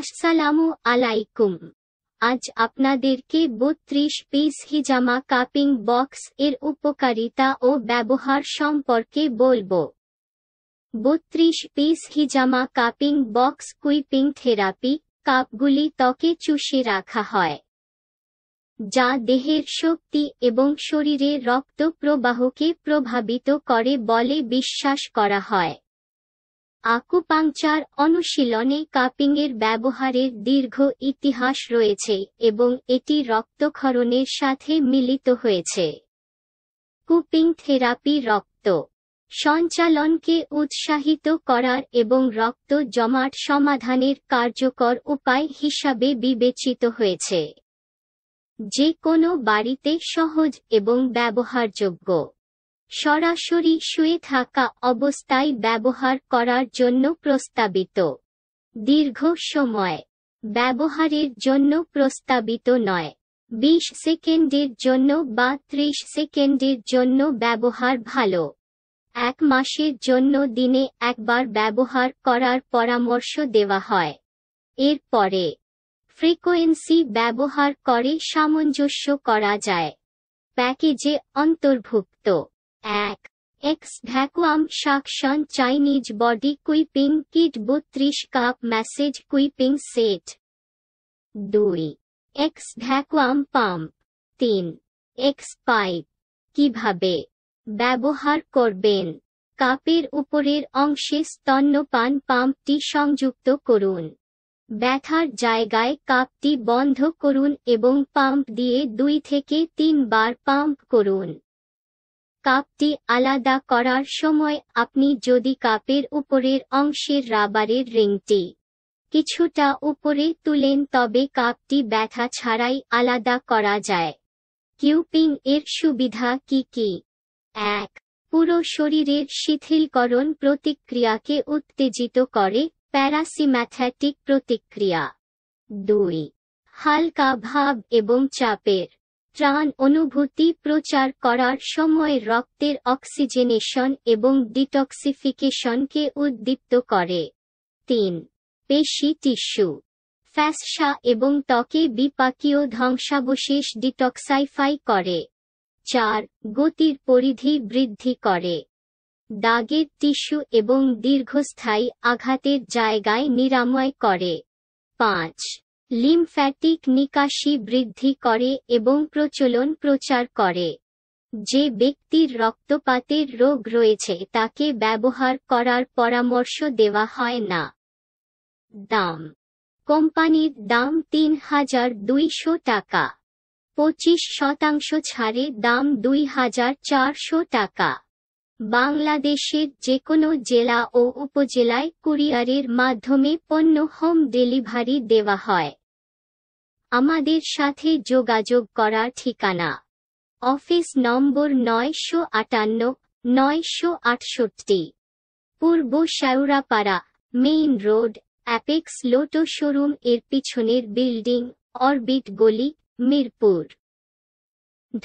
আসসালামু আলাইকুম আজ আপনাদেরকে বত্রিশ পিস হিজামা কাপিং বক্স এর উপকারিতা ও ব্যবহার সম্পর্কে বলবো বত্রিশ পিস হিজামা কাপিং বক্স কুইপিং থেরাপি কাপগুলি ত্বকে চুষে রাখা হয় যা দেহের শক্তি এবং শরীরে রক্ত প্রবাহকে প্রভাবিত করে বলে বিশ্বাস করা হয় আকুপাংচার অনুশীলনে কাপিংয়ের ব্যবহারের দীর্ঘ ইতিহাস রয়েছে এবং এটি রক্তক্ষরণের সাথে মিলিত হয়েছে কুপিং থেরাপি রক্ত সঞ্চালনকে উৎসাহিত করার এবং রক্ত জমাট সমাধানের কার্যকর উপায় হিসাবে বিবেচিত হয়েছে যে কোনো বাড়িতে সহজ এবং ব্যবহারযোগ্য সরাসরি শুয়ে থাকা অবস্থায় ব্যবহার করার জন্য প্রস্তাবিত দীর্ঘ সময় ব্যবহারের জন্য প্রস্তাবিত নয় বিশ সেকেন্ডের জন্য বা ত্রিশ সেকেন্ডের জন্য ব্যবহার ভালো এক মাসের জন্য দিনে একবার ব্যবহার করার পরামর্শ দেওয়া হয় এরপরে ফ্রিকোয়েন্সি ব্যবহার করে সামঞ্জস্য করা যায় প্যাকেজে অন্তর্ভুক্ত এক x vacuum suction Chinese body cupping kit বত্রিশ কাপ ম্যাসেজ কুইপিং সেট দুই এক্স ভ্যাকুয়াম পাম্প তিন এক্স পাইপ কিভাবে ব্যবহার করবেন কাপের উপরের অংশে স্তন্যপান পাম্পটি সংযুক্ত করুন ব্যথার জায়গায় কাপটি বন্ধ করুন এবং পাম্প দিয়ে দুই থেকে তিনবার পাম্প করুন কাপটি আলাদা করার সময় আপনি যদি কাপের উপরের অংশের রাবারের রিংটি কিছুটা উপরে তুলেন তবে কাপটি ব্যথা ছাড়াই আলাদা করা যায় কিউপিং এর সুবিধা কি কি এক পুরো শরীরের শিথিলকরণ প্রতিক্রিয়াকে উত্তেজিত করে প্যারাসিম্যাথেটিক প্রতিক্রিয়া দুই হালকা ভাব এবং চাপের ত্রাণ অনুভূতি প্রচার করার সময় রক্তের অক্সিজেনেশন এবং ডিটক্সিফিকেশনকে উদ্দীপ্ত করে তিন পেশি টিস্যু ফ্যাসা এবং ত্বকে বিপাকীয় ধ্বংসাবশেষ ডিটক্সাইফাই করে চার গতির পরিধি বৃদ্ধি করে দাগের টিস্যু এবং দীর্ঘস্থায়ী আঘাতের জায়গায় নিরাময় করে পাঁচ লিমফ্যাটিক নিকাশি বৃদ্ধি করে এবং প্রচলন প্রচার করে যে ব্যক্তির রক্তপাতের রোগ রয়েছে তাকে ব্যবহার করার পরামর্শ দেওয়া হয় না দাম কোম্পানির দাম তিন হাজার দুইশো টাকা পঁচিশ শতাংশ ছাড়ে দাম দুই হাজার চারশো টাকা বাংলাদেশের যে কোনো জেলা ও উপজেলায় কুরিয়ারের মাধ্যমে পণ্য হোম ডেলিভারি দেওয়া হয় আমাদের সাথে যোগাযোগ করার ঠিকানা অফিস নম্বর নয়শো আটান্ন নয়শো আটষট্টি পূর্ব Shewrapara main road Apex Lotto showroom এর পিছনের বিল্ডিং অরবিট গলি মিরপুর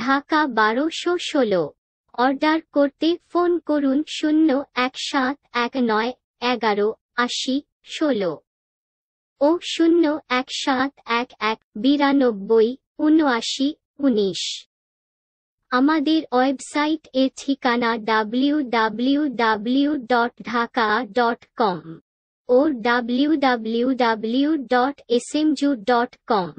ঢাকা বারোশো ষোলো অর্ডার করতে ফোন করুন শূন্য এক সাত এক নয় এগারো আশি ষোলো ও শূন্য এক সাত এক এক বিরানব্বই উনআশি উনিশ আমাদের ওয়েবসাইট এ ঠিকানা W W W dot Dhaka dot com ও W W W dot S M zoo dot কম